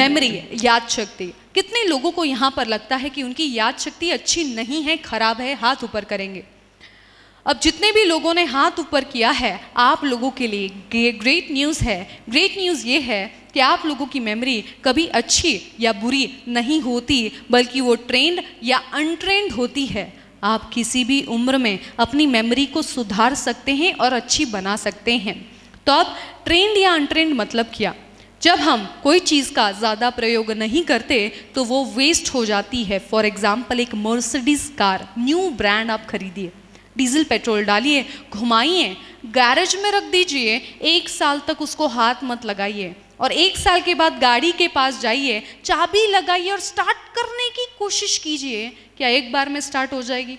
memory याद शक्ति कितने लोगों को यहाँ पर लगता है कि उनकी याद शक्ति अच्छी नहीं है खराब है हाथ ऊपर करेंगे अब जितने भी लोगों ने हाथ ऊपर किया है आप लोगों के लिए ग्रेट न्यूज़ है ग्रेट न्यूज़ ये है कि आप लोगों की मेमोरी कभी अच्छी या बुरी नहीं होती बल्कि वो ट्रेंड या अनट्रेंड होती है आप किसी भी उम्र में अपनी मेमोरी को सुधार सकते हैं और अच्छी बना सकते हैं तो अब ट्रेंड या अनट्रेंड मतलब क्या जब हम कोई चीज़ का ज़्यादा प्रयोग नहीं करते तो वो वेस्ट हो जाती है फॉर एग्ज़ाम्पल एक मर्सिडीज़ कार न्यू ब्रांड आप खरीदिए डीजल पेट्रोल डालिए घुमाइए गैरेज में रख दीजिए एक साल तक उसको हाथ मत लगाइए और एक साल के बाद गाड़ी के पास जाइए चाबी लगाइए और स्टार्ट करने की कोशिश कीजिए क्या एक बार में स्टार्ट हो जाएगी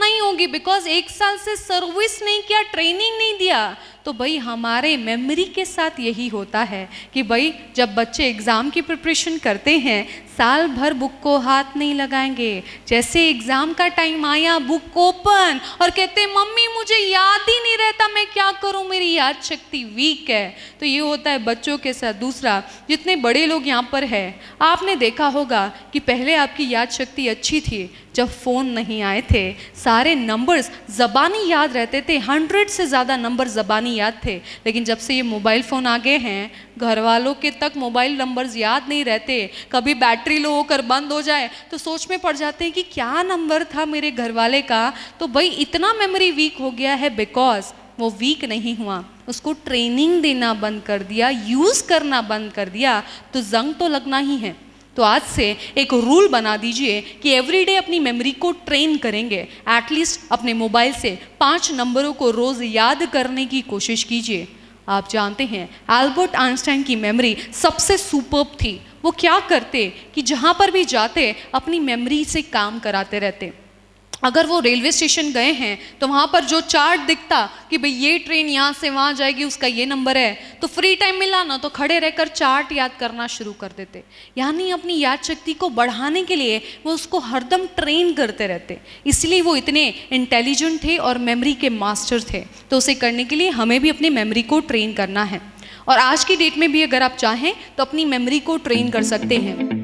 नहीं होगी बिकॉज एक साल से सर्विस नहीं किया ट्रेनिंग नहीं दिया तो भाई हमारे मेमोरी के साथ यही होता है कि भाई जब बच्चे एग्ज़ाम की प्रिपरेशन करते हैं साल भर बुक को हाथ नहीं लगाएंगे जैसे एग्ज़ाम का टाइम आया बुक ओपन और कहते मम्मी मुझे याद ही नहीं रहता मैं क्या करूँ मेरी याद शक्ति वीक है तो ये होता है बच्चों के साथ दूसरा जितने बड़े लोग यहाँ पर है आपने देखा होगा कि पहले आपकी याद शक्ति अच्छी थी जब फ़ोन नहीं आए थे सारे नंबर्स ज़बानी याद रहते थे हंड्रेड से ज़्यादा नंबर ज़बानी पुराने याद थे लेकिन जब से ये मोबाइल फ़ोन आ गए हैं घर वालों के तक मोबाइल नंबर्स याद नहीं रहते कभी बैटरी लो होकर बंद हो जाए तो सोच में पड़ जाते हैं कि क्या नंबर था मेरे घर वाले का तो भाई इतना मेमोरी वीक हो गया है बिकॉज वो वीक नहीं हुआ उसको ट्रेनिंग देना बंद कर दिया यूज़ करना बंद कर दिया तो जंग तो लगना ही है तो आज से एक रूल बना दीजिए कि एवरीडे अपनी मेमोरी को ट्रेन करेंगे एटलीस्ट अपने मोबाइल से पांच नंबरों को रोज़ याद करने की कोशिश कीजिए आप जानते हैं एल्बर्ट आइंस्टाइन की मेमोरी सबसे सुपर्ब थी वो क्या करते कि जहाँ पर भी जाते अपनी मेमोरी से काम कराते रहते अगर वो रेलवे स्टेशन गए हैं तो वहाँ पर जो चार्ट दिखता कि भाई ये ट्रेन यहाँ से वहाँ जाएगी उसका ये नंबर है तो फ्री टाइम मिला ना तो खड़े रहकर चार्ट याद करना शुरू कर देते यानी अपनी याद शक्ति को बढ़ाने के लिए वो उसको हरदम ट्रेन करते रहते इसलिए वो इतने इंटेलिजेंट थे और मेमरी के मास्टर थे तो उसे करने के लिए हमें भी अपनी मेमरी को ट्रेन करना है और आज की डेट में भी अगर आप चाहें तो अपनी मेमरी को ट्रेन कर सकते हैं